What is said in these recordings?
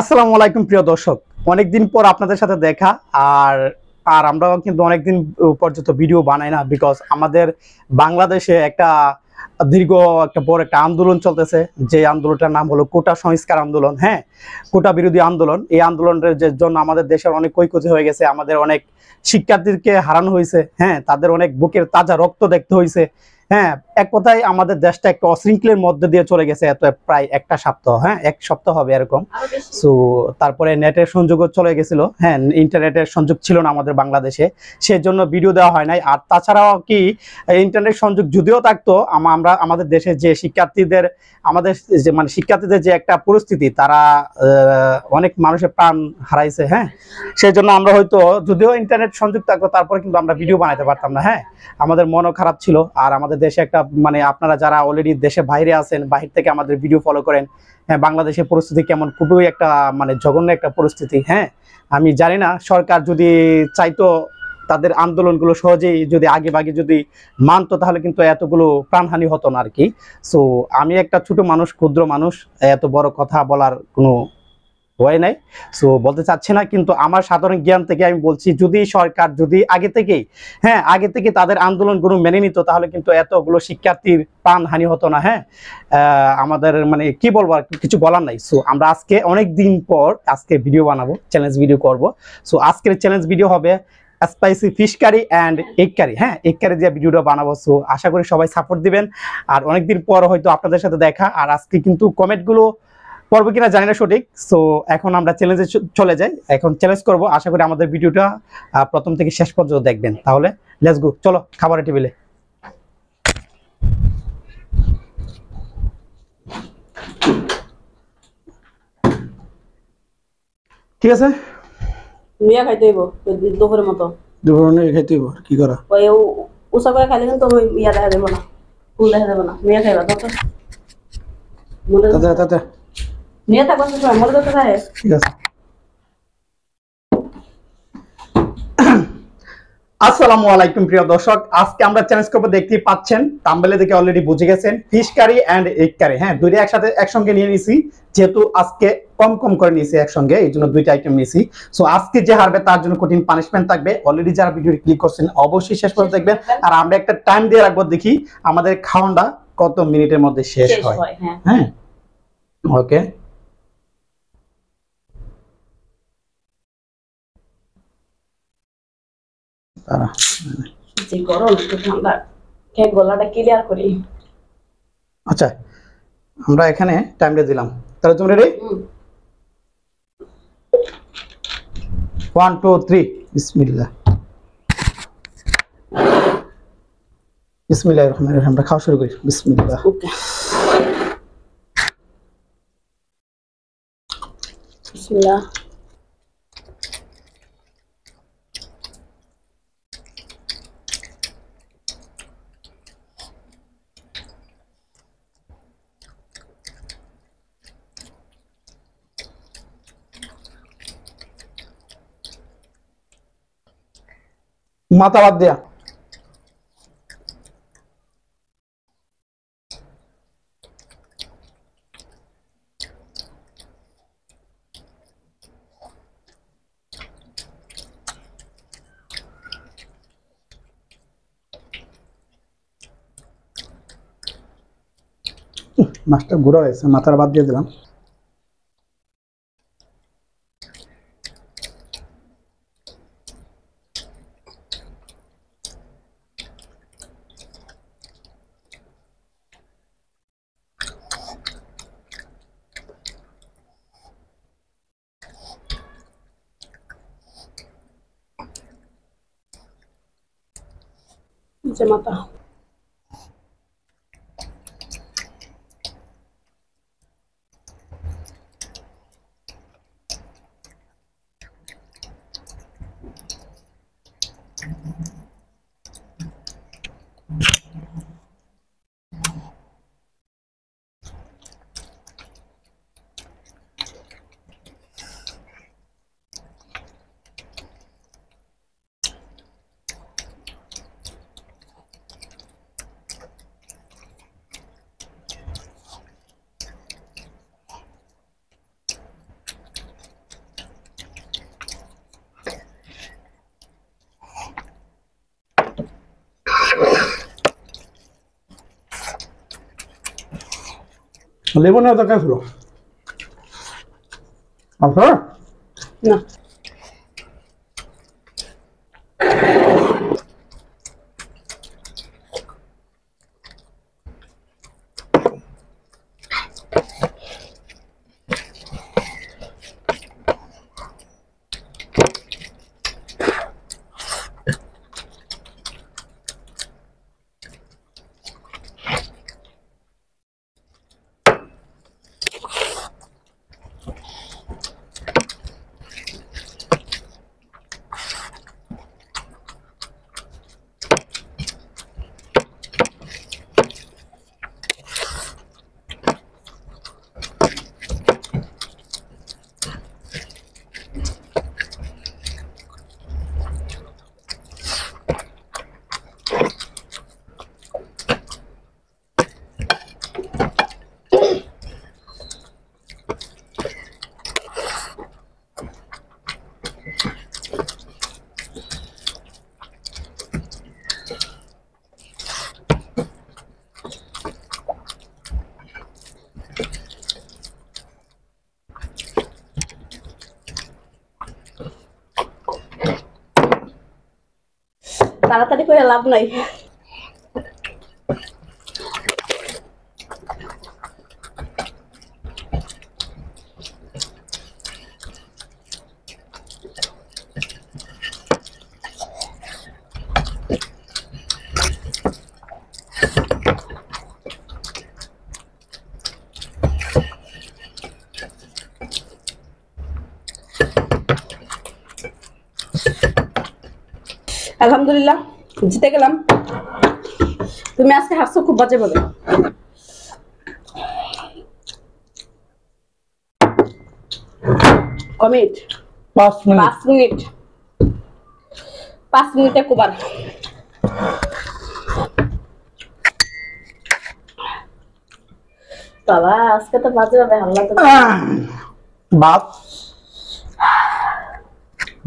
আসসালামু আলাইকুম প্রিয় দর্শক অনেকদিন পর আপনাদের সাথে দেখা আর আর আমরাও কিন্তু অনেকদিন পর্যন্ত ভিডিও বানাই না বিকজ আমাদের বাংলাদেশে একটা দীর্ঘ একটা বড় একটা আন্দোলন চলতেছে যে আন্দোলনটার নাম হলো কোটা সংস্কার আন্দোলন হ্যাঁ কোটা বিরোধী আন্দোলন এই আন্দোলনের যে জন্য আমাদের দেশের অনেক কৈকতি হয়ে গেছে আমাদের অনেক শিক্ষার্থীকে হারানো হয়েছে হ্যাঁ তাদের অনেক বুকের তাজা রক্ত দেখতে হয়েছে হ্যাঁ এক কথায় আমাদের দেশটা একটা অশৃঙ্খলের মধ্যে দিয়ে চলে গেছে এত প্রায় একটা সপ্তাহ হ্যাঁ এক সপ্তাহ হবে এরকম সো তারপরে নেটের সংযোগও চলে গেছিল হ্যাঁ ইন্টারনেটের সংযোগ ছিল না আমাদের বাংলাদেশে সেই জন্য ভিডিও দেওয়া হয় নাই আর তাছাড়াও কি ইন্টারনেট সংযোগ যদিও থাকতো আমরা আমাদের দেশে যে শিক্ষার্থীদের আমাদের যে মানে শিক্ষার্থীদের যে একটা পরিস্থিতি তারা অনেক মানুষের প্রাণ হারাইছে হ্যাঁ সেই জন্য আমরা হয়তো যদিও ইন্টারনেট সংযোগ থাকতো তারপরে কিন্তু আমরা ভিডিও বানাইতে পারতাম না হ্যাঁ আমাদের মনও খারাপ ছিল আর আমাদের আমাদের দেশে একটা মানে আপনারা যারা অলরেডি দেশে বাইরে আছেন বাহির থেকে আমাদের ভিডিও ফলো করেন হ্যাঁ বাংলাদেশের পরিস্থিতি কেমন খুবই একটা মানে জঘন্য একটা পরিস্থিতি হ্যাঁ আমি জানি না সরকার যদি চাইতো তাদের আন্দোলনগুলো সহজেই যদি আগে বাগে যদি মানতো তাহলে কিন্তু এতগুলো প্রাণহানি হতো না আর কি সো আমি একটা ছোট মানুষ ক্ষুদ্র মানুষ এত বড় কথা বলার কোনো হয় নাই সো বলতে চাচ্ছি না কিন্তু আমার সাধারণ জ্ঞান থেকে আমি বলছি যদি সরকার যদি আগে থেকেই হ্যাঁ আগে থেকে তাদের আন্দোলনগুলো মেনে নিত তাহলে কিন্তু এতগুলো শিক্ষার্থীর প্রাণ হানি হতো না হ্যাঁ আমাদের মানে কি বলবো আর কিছু বলার নাই সো আমরা আজকে অনেক দিন পর আজকে ভিডিও বানাবো চ্যালেঞ্জ ভিডিও করব সো আজকের চ্যালেঞ্জ ভিডিও হবে spicy fish curry and egg curry হ্যাঁ এগ কারি যে ভিডিওটা বানাবো সো আশা করি সবাই সাপোর্ট দিবেন আর অনেকদিন পর হয়তো আপনাদের সাথে দেখা আর আজকে কিন্তু কমেন্টগুলো পর্ব কিনা জানি না সঠিক সো এখন আমরা চ্যালেঞ্জে চলে যাই এখন চ্যালেঞ্জ করব আশা করি আমাদের ভিডিওটা প্রথম থেকে শেষ পর্যন্ত দেখবেন তাহলে লেটস গো চলো খাবারের টেবিলে ঠিক আছে মিয়া খাইতে হইব দুপুরের মতো দুপুরে খাইতে হইব কি করা ওই উষা করে খাইলে কিন্তু মিয়া দেখা দেবো না ফুল দেখা দেবো না মিয়া খাইবা তো তাতে তাতে নিয়ে থাকবো সবসময় মনে করতে পারে ঠিক আছে আসসালামু আলাইকুম প্রিয় দর্শক আজকে আমরা দেখতেই পাচ্ছেন তাম্বেলে দেখে অলরেডি বুঝে গেছেন fish curry and egg curry হ্যাঁ দুইটা একসাথে একসঙ্গে নিয়ে নিছি যেহেতু আজকে কম কম করে নিয়েছি একসঙ্গে এই জন্য দুইটা আইটেম নিয়েছি সো আজকে যে হারবে তার জন্য কঠিন পানিশমেন্ট থাকবে অলরেডি যারা ভিডিওটি ক্লিক করছেন অবশ্যই শেষ পর্যন্ত দেখবেন আর আমরা একটা টাইম দিয়ে রাখবো দেখি আমাদের খাওয়াটা কত মিনিটের মধ্যে শেষ হয় হ্যাঁ ওকে হ্যাঁ? তারা যে গরম ঠান্ডা খেয়ে গলাটা ক্লিয়ার করি আচ্ছা আমরা এখানে টাইমটা দিলাম তাহলে তুমি রেডি ওয়ান টু থ্রি ইসমিল্লা বিসমিল্লাহ রহমান রহিম আমরা খাওয়া শুরু করি বিসমিল্লাহ বিসমিল্লাহ মাথা বাদ দেয়া মাছটা গুঁড়ো হয়েছে মাথার বাদ দিয়ে দিলাম जय माता লেবু না তো কেসলো আচ্ছা না তাড়াতাড়ি করে লাভ নাই আলহামদুলিল্লাহ জিতে গেলাম তুমি আজকে হাসছো খুব বাজে বলে পাঁচ মিনিট পাঁচ মিনিটে বাবা আজকে তো বাজে হামলা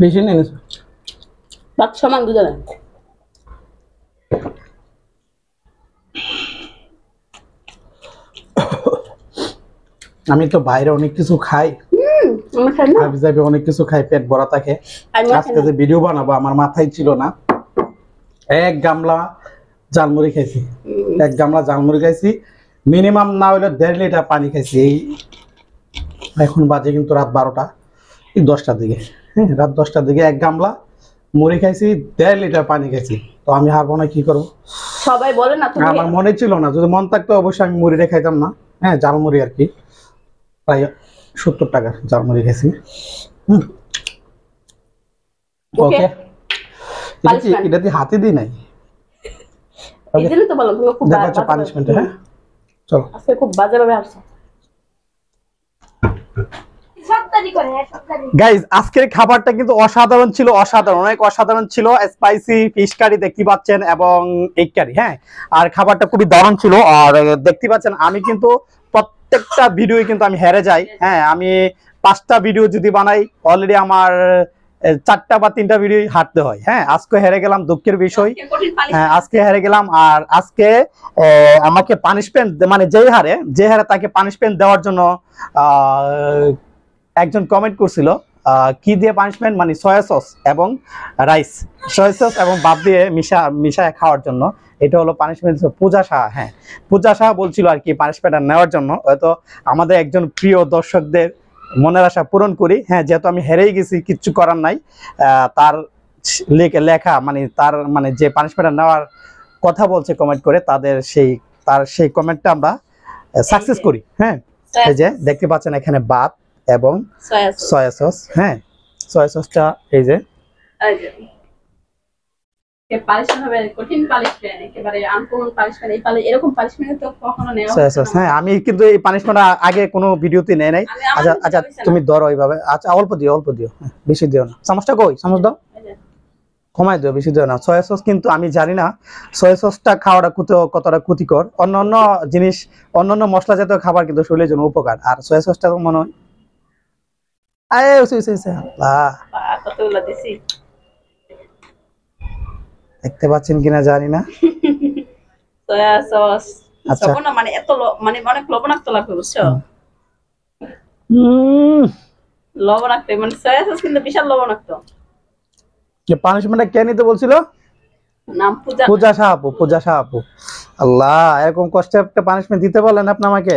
বেশি নেই Bak saman güzel. আমি তো বাইরে অনেক কিছু খাই আমি যাবে অনেক কিছু খাই পেট ভরা থাকে আজকে যে ভিডিও বানাবো আমার মাথায় ছিল না এক গামলা জালমুড়ি খাইছি এক গামলা জালমুড়ি খাইছি মিনিমাম না হইলে দেড় লিটার পানি খাইছি এই এখন বাজে কিন্তু রাত বারোটা দশটার দিকে হ্যাঁ রাত দশটার দিকে এক গামলা মুড়ি খাইছি দেড় লিটার পানি খাইছি তো আমি হারবো না কি করবো সবাই বলে না আমার মনে ছিল না যদি মন থাকতো অবশ্যই আমি মুড়িটা খাইতাম না হ্যাঁ জালমুড়ি আর কি প্রায় সত্তর টাকার জালমুড়ি খাইছি ওকে এটা দিয়ে হাতে দিই নাই পানিশমেন্ট হ্যাঁ চলো খুব বাজে ভাবে আসছো গাইজ হ্যাঁ, আজকের খাবারটা কিন্তু অসাধারণ ছিল অসাধারণ অনেক অসাধারণ ছিল স্পাইসি ফিশ কারি দেখতে পাচ্ছেন এবং এগ কারি হ্যাঁ আর খাবারটা খুবই দারুণ ছিল আর দেখতে পাচ্ছেন আমি কিন্তু প্রত্যেকটা ভিডিও কিন্তু আমি হেরে যাই হ্যাঁ আমি পাঁচটা ভিডিও যদি বানাই অলরেডি আমার চারটা বা তিনটা ভিডিও হাঁটতে হয় হ্যাঁ আজকে হেরে গেলাম দুঃখের বিষয় হ্যাঁ আজকে হেরে গেলাম আর আজকে আমাকে পানিশমেন্ট মানে যে হারে যে হারে তাকে পানিশমেন্ট দেওয়ার জন্য আহ একজন কমেন্ট করছিল কি দিয়ে পানিশমেন্ট মানে সয়া সস এবং রাইস সয়া সস এবং বাপ দিয়ে মিশা মিশায় খাওয়ার জন্য এটা হলো পানিশমেন্ট পূজা সাহা হ্যাঁ পূজা সাহা বলছিল আর কি পানিশমেন্টটা নেওয়ার জন্য হয়তো আমাদের একজন প্রিয় দর্শকদের মনের আশা পূরণ করি হ্যাঁ যেহেতু আমি হেরেই গেছি কিচ্ছু করার নাই তার লেখা মানে তার মানে যে পানিশমেন্টটা নেওয়ার কথা বলছে কমেন্ট করে তাদের সেই তার সেই কমেন্টটা আমরা সাকসেস করি হ্যাঁ এই যে দেখতে পাচ্ছেন এখানে বাত এবং সয়া সস হ্যাঁ সয়া সসটা এই যে হ্যাঁ, আমি কিন্তু এই পানিশমেন্ট আগে ভিডিওতে নাই আচ্ছা আচ্ছা তুমি ধরো এইভাবে আচ্ছা অল্প দিও অল্প দিও হ্যাঁ, বেশি দিও না কই কমায় দিও বেশি দিও না সয়া সস কিন্তু আমি জানি না সয়া সসটা খাওয়াটা কতটা ক্ষতিকর অন্য অন্য জিনিস অন্য অন্য মশলা জাতীয় খাবার কিন্তু শরীরের জন্য উপকার আর সয়া সসটা মনে হয় আরে উসে উসে উসে Ah, কতগুলো দিছি দেখতে পাচ্ছেন কিনা জানি না আচ্ছা। মানে মানে লবণাক্ত মানে সয়া কিন্তু বিশাল লবণাক্ত যে পানিশমেন্টটা কে নিতে বলছিল নাম পূজা পূজা পূজা শাহ আল্লাহ এরকম কষ্টে একটা পানিশমেন্ট দিতে বলেন আপনি আমাকে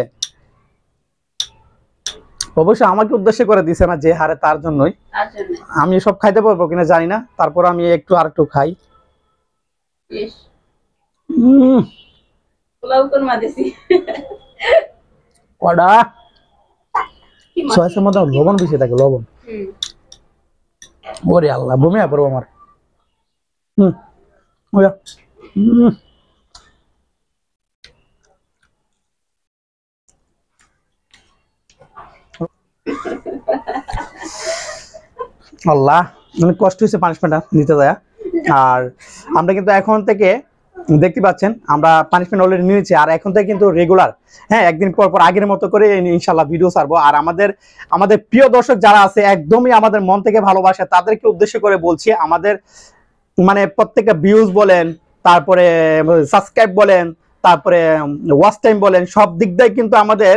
অবশ্য আমাকে উদ্দেশ্য করে দিছে না যে হারে তার জন্যই আমি সব খাইতে পারবো কিনা জানি না তারপর আমি একটু আর একটু খাই লবণ বেশি থাকে লবণ ওরে আল্লাহ বমিয়া পড়বো আমার হম আল্লাহ মানে কষ্ট হয়েছে পানিশমেন্টটা নিতে দেয়া আর আমরা কিন্তু এখন থেকে দেখতে পাচ্ছেন আমরা পানিশমেন্ট অলরেডি নিয়েছি আর এখন থেকে কিন্তু রেগুলার হ্যাঁ একদিন পর পর আগের মতো করে ইনশাল্লাহ ভিডিও ছাড়বো আর আমাদের আমাদের প্রিয় দর্শক যারা আছে একদমই আমাদের মন থেকে ভালোবাসে তাদেরকে উদ্দেশ্য করে বলছি আমাদের মানে প্রত্যেকটা ভিউজ বলেন তারপরে সাবস্ক্রাইব বলেন তারপরে ওয়াচ টাইম বলেন সব দিক দিয়ে কিন্তু আমাদের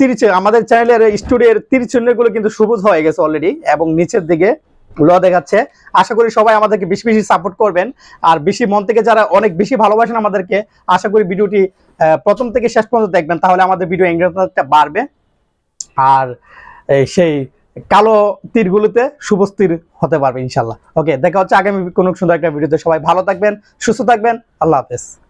তিরিচে আমাদের চ্যানেলের স্টুডিওর তিরিচুল্লিগুলো কিন্তু সবুজ হয়ে গেছে অলরেডি এবং নিচের দিকে ল দেখাচ্ছে আশা করি সবাই আমাদেরকে বেশি বেশি সাপোর্ট করবেন আর বেশি মন থেকে যারা অনেক বেশি ভালোবাসেন আমাদেরকে আশা করি ভিডিওটি প্রথম থেকে শেষ পর্যন্ত দেখবেন তাহলে আমাদের ভিডিও এঙ্গেজমেন্টটা বাড়বে আর সেই কালো তীরগুলোতে শুভস্থির হতে পারবে ইনশাল্লাহ ওকে দেখা হচ্ছে আগামী কোনো সুন্দর একটা ভিডিওতে সবাই ভালো থাকবেন সুস্থ থাকবেন আল্লাহ হাফেজ